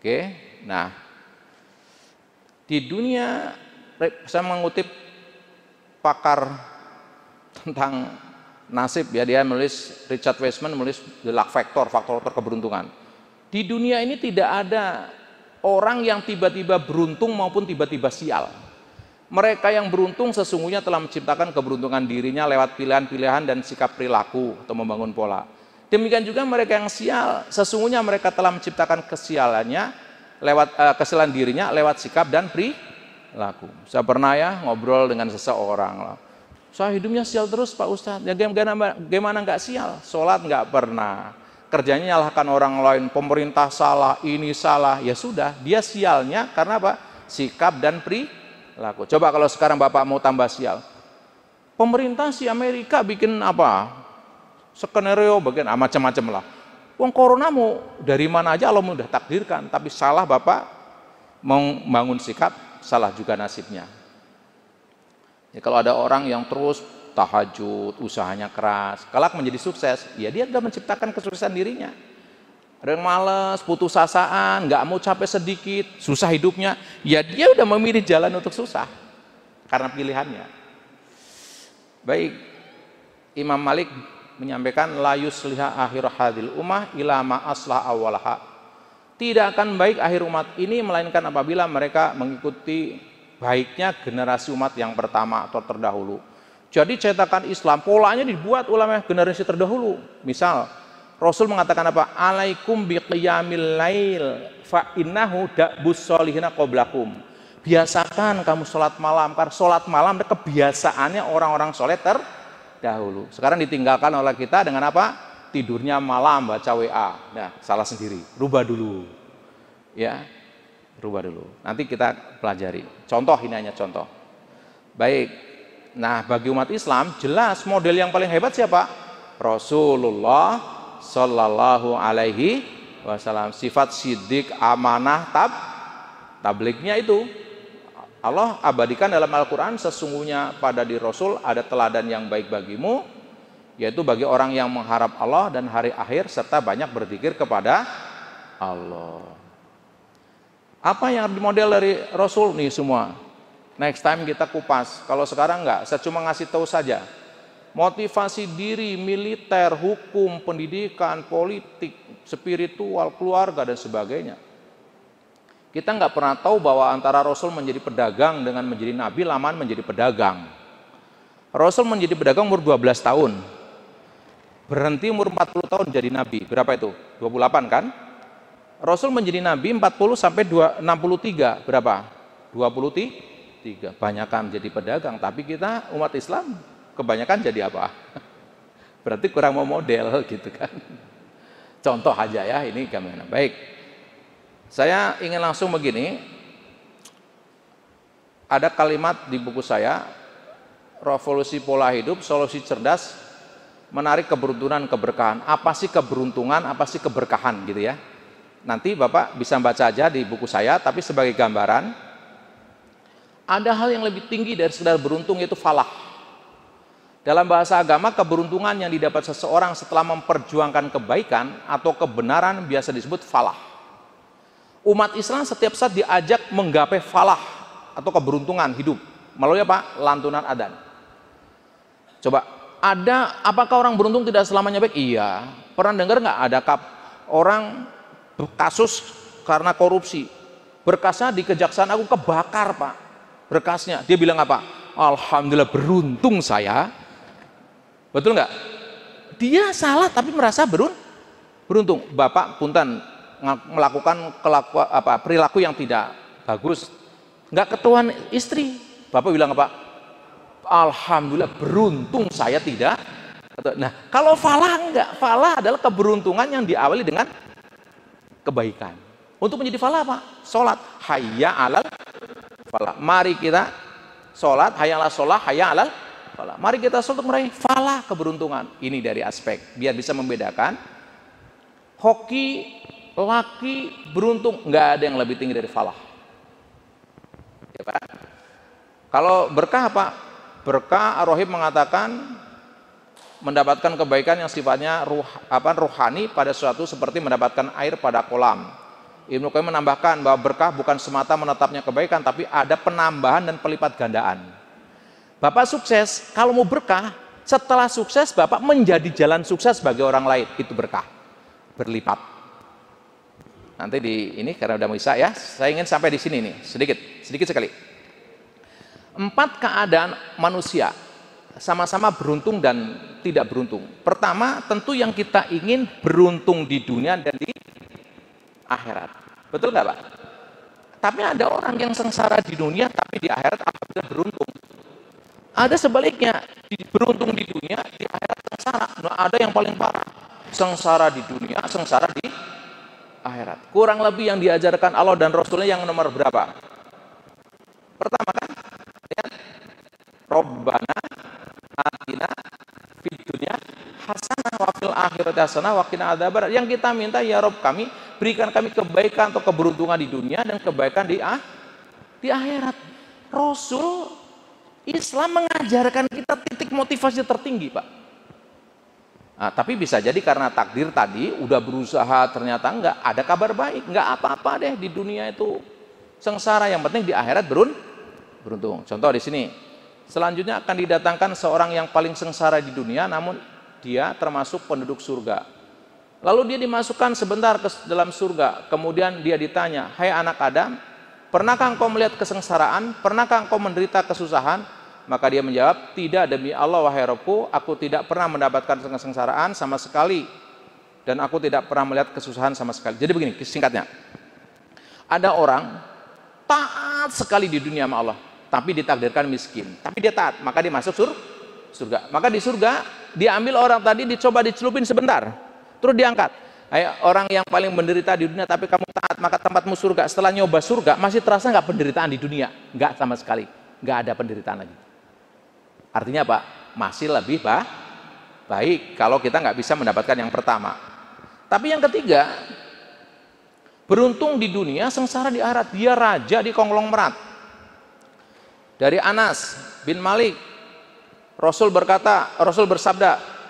Oke, nah di dunia saya mengutip pakar tentang nasib ya dia menulis Richard Wiseman menulis the luck factor faktor-faktor keberuntungan di dunia ini tidak ada orang yang tiba-tiba beruntung maupun tiba-tiba sial mereka yang beruntung sesungguhnya telah menciptakan keberuntungan dirinya lewat pilihan-pilihan dan sikap perilaku atau membangun pola. Demikian juga mereka yang sial, sesungguhnya mereka telah menciptakan kesialannya lewat uh, eh, kesalahan dirinya lewat sikap dan perilaku. Saya pernah ya ngobrol dengan seseorang loh. Saya hidupnya sial terus Pak Ustadz. Ya gimana, gimana nggak sial? Sholat nggak pernah. Kerjanya nyalahkan orang lain, pemerintah salah, ini salah. Ya sudah, dia sialnya karena apa? Sikap dan perilaku laku. Coba kalau sekarang Bapak mau tambah sial. Pemerintah si Amerika bikin apa? Skenario bagian ah, macam-macam lah. Wong corona mau dari mana aja Allah mudah takdirkan, tapi salah Bapak membangun sikap, salah juga nasibnya. Ya, kalau ada orang yang terus tahajud, usahanya keras, kelak menjadi sukses, ya dia sudah menciptakan kesuksesan dirinya. Reng males, putus asaan, nggak mau capek sedikit, susah hidupnya. Ya dia udah memilih jalan untuk susah karena pilihannya. Baik, Imam Malik menyampaikan layus liha akhir hadil umah ilama aslah awalaha. Tidak akan baik akhir umat ini melainkan apabila mereka mengikuti baiknya generasi umat yang pertama atau terdahulu. Jadi cetakan Islam polanya dibuat ulama generasi terdahulu. Misal Rasul mengatakan apa? Alaikum biqiyamil lail fa innahu da'bus sholihina qoblakum. Biasakan kamu sholat malam, karena sholat malam ada kebiasaannya orang-orang soleh terdahulu. Sekarang ditinggalkan oleh kita dengan apa? Tidurnya malam baca WA. Nah, salah sendiri. Rubah dulu. Ya, rubah dulu. Nanti kita pelajari. Contoh ini hanya contoh. Baik. Nah, bagi umat Islam jelas model yang paling hebat siapa? Rasulullah Sallallahu alaihi wasallam Sifat sidik, amanah, tab Tabliknya itu Allah abadikan dalam Al-Quran Sesungguhnya pada di Rasul ada teladan yang baik bagimu Yaitu bagi orang yang mengharap Allah dan hari akhir Serta banyak berzikir kepada Allah apa yang model dari Rasul nih semua next time kita kupas kalau sekarang enggak saya cuma ngasih tahu saja motivasi diri, militer, hukum, pendidikan, politik, spiritual, keluarga, dan sebagainya. Kita nggak pernah tahu bahwa antara Rasul menjadi pedagang dengan menjadi Nabi, Laman menjadi pedagang. Rasul menjadi pedagang umur 12 tahun. Berhenti umur 40 tahun jadi Nabi. Berapa itu? 28 kan? Rasul menjadi Nabi 40 sampai 63. Berapa? 23. Banyakan jadi pedagang. Tapi kita umat Islam kebanyakan jadi apa? Berarti kurang mau model gitu kan. Contoh aja ya, ini gimana? Baik. Saya ingin langsung begini. Ada kalimat di buku saya, Revolusi Pola Hidup, Solusi Cerdas, Menarik Keberuntungan, Keberkahan. Apa sih keberuntungan, apa sih keberkahan gitu ya. Nanti Bapak bisa baca aja di buku saya, tapi sebagai gambaran, ada hal yang lebih tinggi dari sekedar beruntung yaitu falah dalam bahasa agama, keberuntungan yang didapat seseorang setelah memperjuangkan kebaikan atau kebenaran biasa disebut falah. Umat Islam setiap saat diajak menggapai falah atau keberuntungan hidup melalui apa? Lantunan adan. Coba, ada apakah orang beruntung tidak selamanya baik? Iya. Pernah dengar nggak ada kap orang kasus karena korupsi? Berkasnya di kejaksaan aku kebakar, Pak. Berkasnya. Dia bilang apa? Alhamdulillah beruntung saya Betul nggak? Dia salah tapi merasa berun, beruntung. Bapak punten melakukan kelaku, apa, perilaku yang tidak bagus. Nggak ketuan istri. Bapak bilang apa? Alhamdulillah beruntung saya tidak. Nah, kalau falah enggak, falah adalah keberuntungan yang diawali dengan kebaikan. Untuk menjadi falah apa? sholat Hayya alal falah. Mari kita sholat hayya alal salah, hayya alal falah. Mari kita untuk meraih falah keberuntungan. Ini dari aspek biar bisa membedakan hoki laki beruntung nggak ada yang lebih tinggi dari falah. Ya kan? Kalau berkah apa? Berkah Arohim mengatakan mendapatkan kebaikan yang sifatnya ruh, apa, ruhani pada suatu seperti mendapatkan air pada kolam. Ibnu Qayyim menambahkan bahwa berkah bukan semata menetapnya kebaikan tapi ada penambahan dan pelipat gandaan. Bapak sukses, kalau mau berkah, setelah sukses Bapak menjadi jalan sukses bagi orang lain, itu berkah. Berlipat. Nanti di ini karena udah mau isa ya, saya ingin sampai di sini nih, sedikit, sedikit sekali. Empat keadaan manusia sama-sama beruntung dan tidak beruntung. Pertama, tentu yang kita ingin beruntung di dunia dan di akhirat. Betul nggak, Pak? Tapi ada orang yang sengsara di dunia tapi di akhirat apabila beruntung. Ada sebaliknya, beruntung di dunia, di akhirat sengsara. Nah, ada yang paling parah. Sengsara di dunia, sengsara di akhirat. Kurang lebih yang diajarkan Allah dan Rasulnya yang nomor berapa? Pertama kan, ya, Robbana atina fitunya hasanah wafil akhirat hasanah wa qina Yang kita minta ya Rob kami, berikan kami kebaikan atau keberuntungan di dunia dan kebaikan di ah, di akhirat. Rasul Islam mengajarkan kita titik motivasi tertinggi, Pak. Nah, tapi bisa jadi karena takdir tadi udah berusaha ternyata enggak ada kabar baik, enggak apa-apa deh di dunia itu sengsara, yang penting di akhirat berun beruntung. Contoh di sini. Selanjutnya akan didatangkan seorang yang paling sengsara di dunia namun dia termasuk penduduk surga. Lalu dia dimasukkan sebentar ke dalam surga, kemudian dia ditanya, "Hai anak Adam, Pernahkah engkau melihat kesengsaraan? Pernahkah engkau menderita kesusahan? Maka dia menjawab, tidak demi Allah wahai Rabku, aku tidak pernah mendapatkan kesengsaraan sama sekali. Dan aku tidak pernah melihat kesusahan sama sekali. Jadi begini, singkatnya. Ada orang taat sekali di dunia sama Allah, tapi ditakdirkan miskin. Tapi dia taat, maka dia masuk sur surga. Maka di surga, diambil orang tadi, dicoba dicelupin sebentar. Terus diangkat orang yang paling menderita di dunia tapi kamu taat maka tempatmu surga setelah nyoba surga masih terasa nggak penderitaan di dunia nggak sama sekali nggak ada penderitaan lagi artinya apa masih lebih bah, baik kalau kita nggak bisa mendapatkan yang pertama tapi yang ketiga beruntung di dunia sengsara di akhirat dia raja di Konglong konglomerat dari Anas bin Malik Rasul berkata Rasul bersabda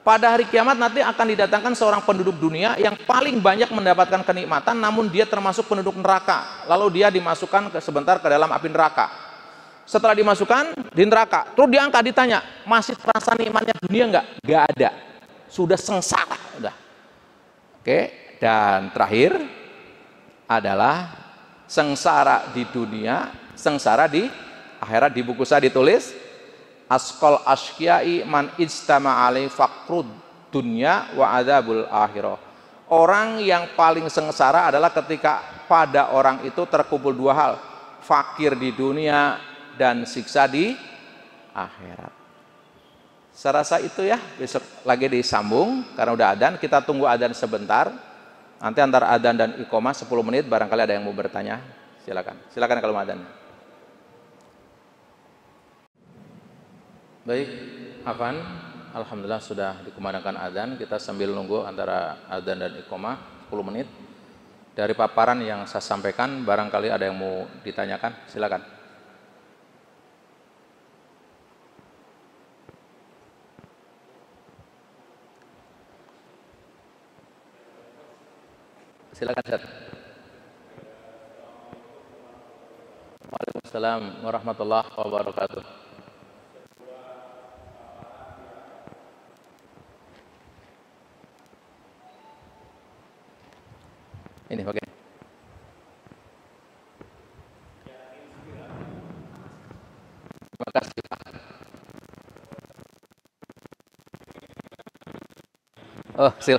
pada hari kiamat nanti akan didatangkan seorang penduduk dunia yang paling banyak mendapatkan kenikmatan namun dia termasuk penduduk neraka. Lalu dia dimasukkan ke sebentar ke dalam api neraka. Setelah dimasukkan di neraka, terus diangkat ditanya, masih terasa nikmatnya dunia enggak? Enggak ada. Sudah sengsara, udah. Oke, dan terakhir adalah sengsara di dunia, sengsara di akhirat di buku saya ditulis askol askyai man ijtama alai fakrud dunya wa adabul akhirah orang yang paling sengsara adalah ketika pada orang itu terkumpul dua hal fakir di dunia dan siksa di akhirat saya rasa itu ya besok lagi disambung karena udah adan kita tunggu adan sebentar nanti antara adan dan ikomah 10 menit barangkali ada yang mau bertanya silakan silakan kalau adan Baik, Afan, Alhamdulillah sudah dikumandangkan adzan. Kita sambil nunggu antara adzan dan ikomah 10 menit. Dari paparan yang saya sampaikan, barangkali ada yang mau ditanyakan, silakan. Silakan, Ustaz. Waalaikumsalam warahmatullahi wabarakatuh. Ini pakai. Terima kasih. Oh, sil.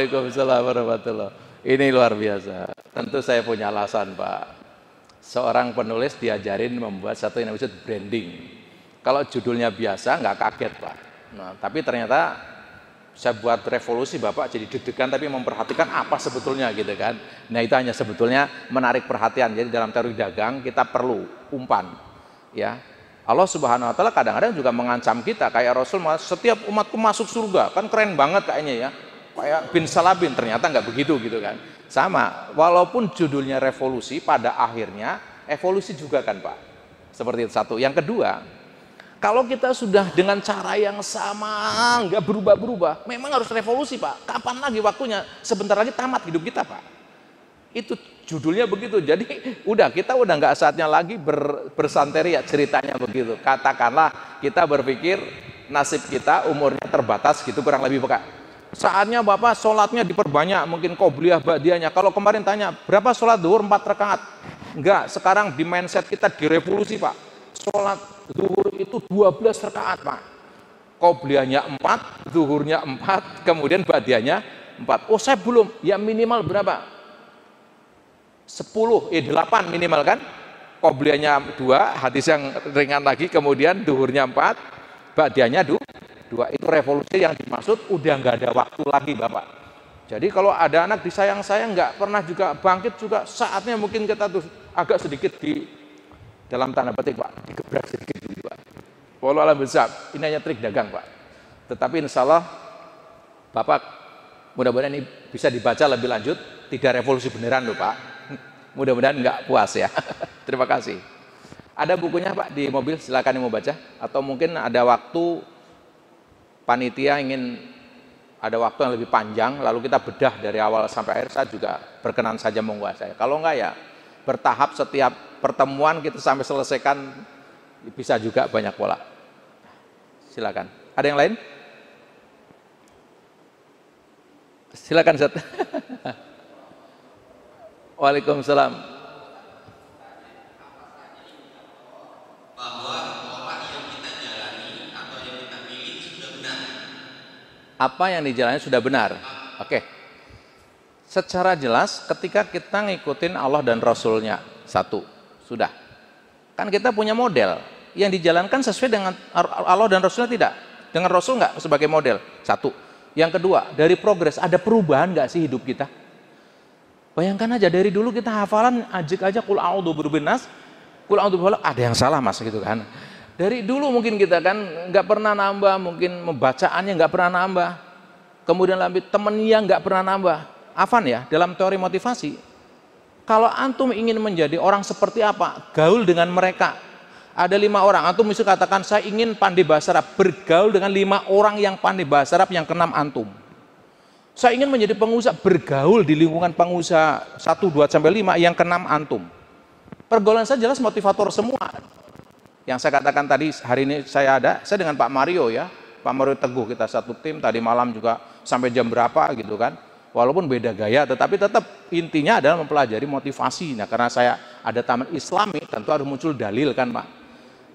Waalaikumsalam warahmatullahi Ini luar biasa. Tentu saya punya alasan, Pak. Seorang penulis diajarin membuat satu yang disebut branding. Kalau judulnya biasa, nggak kaget, Pak. Nah, tapi ternyata saya buat revolusi Bapak jadi deg tapi memperhatikan apa sebetulnya gitu kan. Nah itu hanya sebetulnya menarik perhatian. Jadi dalam teori dagang kita perlu umpan ya. Allah Subhanahu wa taala kadang-kadang juga mengancam kita kayak Rasul setiap umatku masuk surga kan keren banget kayaknya ya bin Salabin ternyata nggak begitu gitu kan. Sama, walaupun judulnya revolusi pada akhirnya evolusi juga kan Pak. Seperti itu satu. Yang kedua, kalau kita sudah dengan cara yang sama nggak berubah-berubah, memang harus revolusi Pak. Kapan lagi waktunya? Sebentar lagi tamat hidup kita Pak. Itu judulnya begitu. Jadi udah kita udah nggak saatnya lagi ber, bersanteria ceritanya begitu. Katakanlah kita berpikir nasib kita umurnya terbatas gitu kurang lebih Pak saatnya Bapak sholatnya diperbanyak, mungkin kau beliah badianya Kalau kemarin tanya, berapa sholat duhur? Empat rakaat. Enggak, sekarang di mindset kita direvolusi Pak. Sholat duhur itu dua 12 rakaat Pak. kau Qobliyahnya empat, duhurnya empat, kemudian badianya empat. Oh saya belum, ya minimal berapa? Sepuluh, eh delapan minimal kan? kau Qobliyahnya dua, hadis yang ringan lagi, kemudian duhurnya empat, badianya dua dua itu revolusi yang dimaksud udah nggak ada waktu lagi bapak jadi kalau ada anak disayang-sayang nggak pernah juga bangkit juga saatnya mungkin kita tuh agak sedikit di dalam tanda petik pak digebrak sedikit dulu pak walau alam besar ini hanya trik dagang pak tetapi insya Allah bapak mudah-mudahan ini bisa dibaca lebih lanjut tidak revolusi beneran loh pak mudah-mudahan nggak puas ya terima kasih ada bukunya pak di mobil silakan yang mau baca atau mungkin ada waktu panitia ingin ada waktu yang lebih panjang, lalu kita bedah dari awal sampai akhir, saya juga berkenan saja menguasai. Kalau enggak ya bertahap setiap pertemuan kita sampai selesaikan bisa juga banyak pola. Silakan. Ada yang lain? Silakan Zat. Waalaikumsalam. apa yang dijalani sudah benar. Oke. Secara jelas ketika kita ngikutin Allah dan Rasulnya satu sudah. Kan kita punya model yang dijalankan sesuai dengan Allah dan Rasulnya tidak. Dengan Rasul nggak sebagai model satu. Yang kedua dari progres ada perubahan nggak sih hidup kita? Bayangkan aja dari dulu kita hafalan ajik aja kul a'udzu berbinas, kul a'udzu ada yang salah Mas gitu kan. Dari dulu mungkin kita kan nggak pernah nambah, mungkin membacaannya nggak pernah nambah. Kemudian lebih temennya nggak pernah nambah. Afan ya, dalam teori motivasi, kalau antum ingin menjadi orang seperti apa, gaul dengan mereka. Ada lima orang, antum mesti katakan saya ingin pandai bahasa Arab, bergaul dengan lima orang yang pandai bahasa Arab yang keenam antum. Saya ingin menjadi pengusaha, bergaul di lingkungan pengusaha 1, 2, sampai 5 yang keenam antum. Pergaulan saya jelas motivator semua yang saya katakan tadi hari ini saya ada, saya dengan Pak Mario ya, Pak Mario Teguh kita satu tim tadi malam juga sampai jam berapa gitu kan. Walaupun beda gaya tetapi tetap intinya adalah mempelajari motivasi. Nah, karena saya ada taman islami tentu harus muncul dalil kan Pak.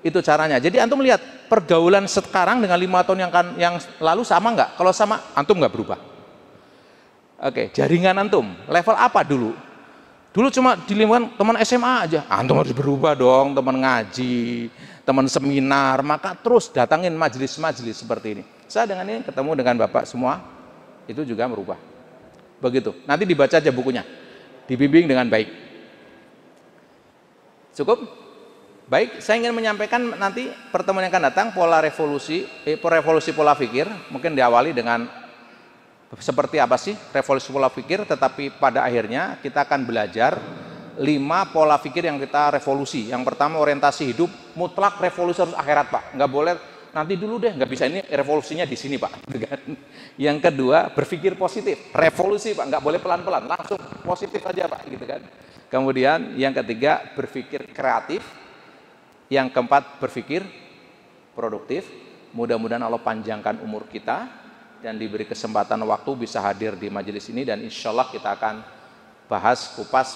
Itu caranya. Jadi antum lihat pergaulan sekarang dengan lima tahun yang kan, yang lalu sama nggak? Kalau sama antum nggak berubah. Oke, jaringan antum level apa dulu? Dulu cuma di lingkungan teman SMA aja. Ah, antum harus berubah dong, teman ngaji, teman seminar, maka terus datangin majelis-majelis seperti ini. Saya dengan ini ketemu dengan Bapak semua, itu juga merubah. Begitu. Nanti dibaca aja bukunya. Dibimbing dengan baik. Cukup? Baik, saya ingin menyampaikan nanti pertemuan yang akan datang pola revolusi, eh, revolusi pola pikir, mungkin diawali dengan seperti apa sih revolusi pola pikir tetapi pada akhirnya kita akan belajar lima pola pikir yang kita revolusi yang pertama orientasi hidup mutlak revolusi harus akhirat pak nggak boleh nanti dulu deh nggak bisa ini revolusinya di sini pak yang kedua berpikir positif revolusi pak nggak boleh pelan pelan langsung positif aja pak gitu kan kemudian yang ketiga berpikir kreatif yang keempat berpikir produktif mudah-mudahan Allah panjangkan umur kita dan diberi kesempatan waktu bisa hadir di majelis ini dan insya Allah kita akan bahas kupas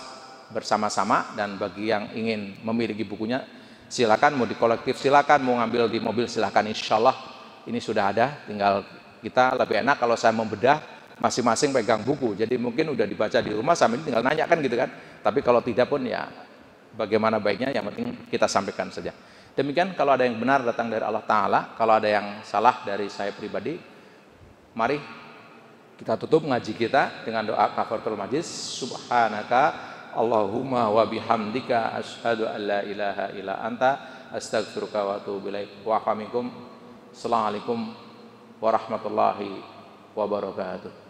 bersama-sama dan bagi yang ingin memiliki bukunya silakan mau di kolektif silakan mau ngambil di mobil silakan insya Allah ini sudah ada tinggal kita lebih enak kalau saya membedah masing-masing pegang buku jadi mungkin udah dibaca di rumah sambil tinggal nanya kan gitu kan tapi kalau tidak pun ya bagaimana baiknya yang penting kita sampaikan saja demikian kalau ada yang benar datang dari Allah Ta'ala kalau ada yang salah dari saya pribadi Mari kita tutup ngaji kita dengan doa kafaratul majlis. Subhanaka Allahumma wa bihamdika asyhadu an la ilaha illa anta astaghfiruka wa atubu ilaik. Wa Assalamualaikum warahmatullahi wabarakatuh.